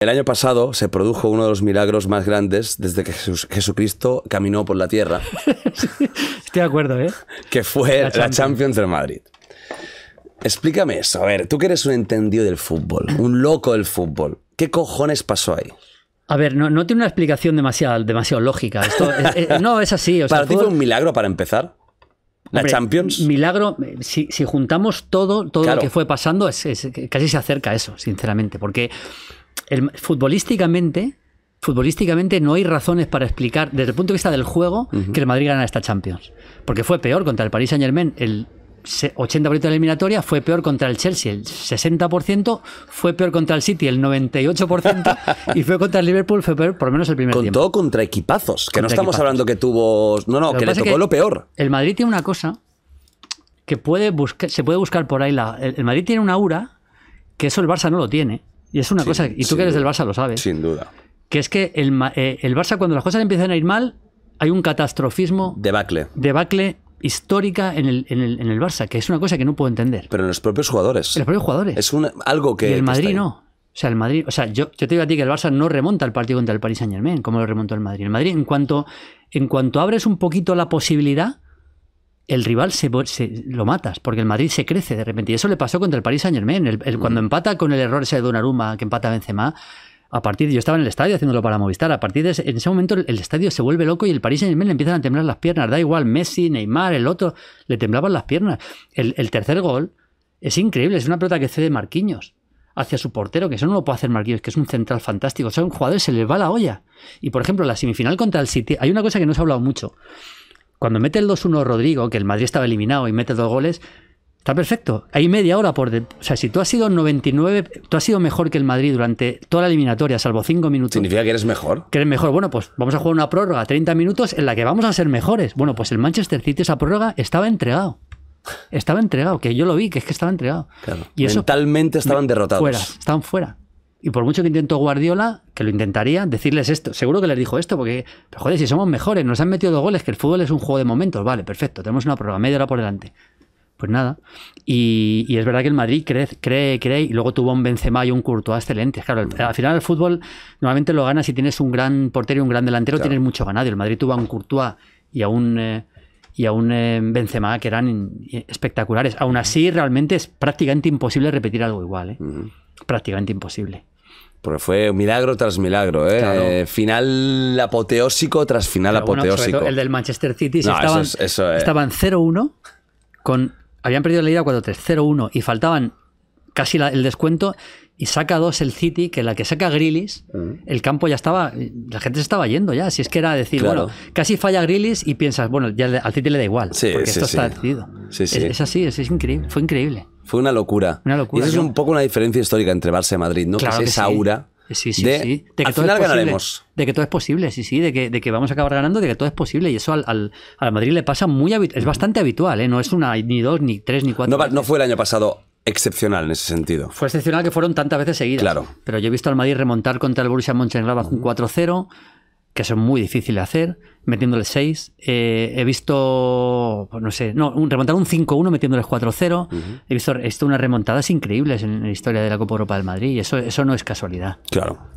El año pasado se produjo uno de los milagros más grandes desde que Jesús, Jesucristo caminó por la tierra. Estoy de acuerdo, ¿eh? Que fue la Champions, del Madrid. Explícame eso. A ver, tú que eres un entendido del fútbol, un loco del fútbol, ¿qué cojones pasó ahí? A ver, no, tiene una explicación demasiado, lógica. no, es así. ¿Para ti fue un milagro para empezar? La Champions. Milagro, eh, si, juntamos todo, todo lo que fue pasando, casi se acerca a eso, sinceramente. Porque el, futbolísticamente, futbolísticamente no hay razones para explicar, desde el punto de vista del juego, que el Madrid gana esta Champions. Porque fue peor contra el Paris Saint Germain el 80% de eliminatoria fue peor contra el Chelsea, el 60% fue peor contra el City, el 98% y fue contra el Liverpool, fue peor por lo menos el primer Con tiempo. todo contra equipazos, que no estamos hablando que tuvo... No, no, que, le tocó lo peor. El Madrid tiene una cosa que puede buscar, se puede buscar por ahí. La, el, Madrid tiene una aura que eso el Barça no lo tiene. Y es una cosa, y tú que eres del Barça lo sabes. Sin duda. Que es que el, eh, el Barça cuando las cosas empiezan a ir mal, hay un catastrofismo. Debacle. Debacle histórica en el, en, el, Barça, que es una cosa que no puedo entender. Pero en los propios jugadores. En los propios jugadores. Es algo que. el Madrid no. O sea, el Madrid, o sea, yo, yo, te digo a ti que el Barça no remonta el partido contra el Paris Saint Germain, como lo remontó el Madrid. El Madrid, en cuanto, en cuanto abres un poquito la posibilidad, el rival se, lo matas, porque el Madrid se crece de repente. Y eso le pasó contra el Paris Saint Germain. El, Cuando empata con el error ese de Donnarumma, que empata Benzema, a partir, yo estaba en el estadio haciéndolo para Movistar, a partir de ese, momento el, estadio se vuelve loco y el Paris saint le empiezan a temblar las piernas, da igual, Messi, Neymar, el otro, le temblaban las piernas. El, tercer gol es increíble, es una pelota que cede Marquinhos hacia su portero, que eso no lo puede hacer Marquinhos, que es un central fantástico, son jugadores, se les va la olla. Y por ejemplo, la semifinal contra el City, hay una cosa que no se ha hablado mucho. Cuando mete el 2-1 Rodrigo, que el Madrid estaba eliminado y mete dos goles, Está perfecto. Hay media hora por. O sea, si tú has sido 99. Tú has sido mejor que el Madrid durante toda la eliminatoria, salvo cinco minutos. ¿Significa que eres mejor? Que eres mejor. Bueno, pues vamos a jugar una prórroga, 30 minutos, en la que vamos a ser mejores. Bueno, pues el Manchester City, esa prórroga, estaba entregado. Estaba entregado, que yo lo vi, que es que estaba entregado. Claro. Y Mentalmente estaban derrotados. Fuera, estaban fuera. Y por mucho que intentó Guardiola, que lo intentaría, decirles esto. Seguro que les dijo esto, porque, joder, si somos mejores, nos han metido goles, que el fútbol es un juego de momentos. Vale, perfecto, tenemos una prórroga, media hora por delante. Pues nada. Y, es verdad que el Madrid cree, cree, cree, y luego tuvo un Benzema y un Courtois excelentes. Claro, al final el fútbol normalmente lo ganas si tienes un gran portero y un gran delantero, tienes mucho ganado. El Madrid tuvo a un Courtois y a un... Eh, y a un eh, Benzema que eran espectaculares. Aún así, realmente es prácticamente imposible repetir algo igual. ¿eh? Prácticamente imposible. Porque fue milagro tras milagro, ¿eh? ¿eh? final apoteósico tras final apoteósico. el del Manchester City estaban, estaban 0-1 con habían perdido la ida 4-3-0-1 y faltaban casi el descuento y saca dos el City, que la que saca Grillis, mm. el campo ya estaba, la gente se estaba yendo ya, si es que era decir, bueno, casi falla Grillis y piensas, bueno, ya al City le da igual, porque esto está decidido. Sí, Es, es, así, es, increíble, fue increíble. Fue una locura. Y eso es un poco una diferencia histórica entre Barça y Madrid, ¿no? Claro es aura de, que todo es posible, De que sí, sí. De que, de que vamos a acabar ganando, de que todo es posible. Y eso al, al, al Madrid le pasa muy Es bastante habitual, ¿eh? No es una, ni dos, ni tres, ni cuatro. No, fue el año pasado excepcional en ese sentido. Fue excepcional que fueron tantas veces seguidas. Claro. Pero yo he visto al Madrid remontar contra el Borussia Mönchengladbach un 4-0, que son muy difíciles de hacer, metiéndole 6. Eh, he visto, pues no sé, no, remontar un 5-1 metiéndoles 4-0. he, visto, unas remontadas increíbles en, la historia de la Copa Europa del Madrid y eso, eso no es casualidad. Claro.